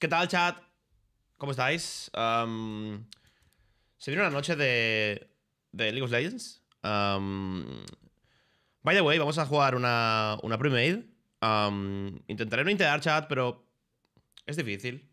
¿Qué tal, chat? ¿Cómo estáis? se viene una noche de, League of Legends. by the way, vamos a jugar una, una pre-made. intentaré no integrar chat, pero es difícil.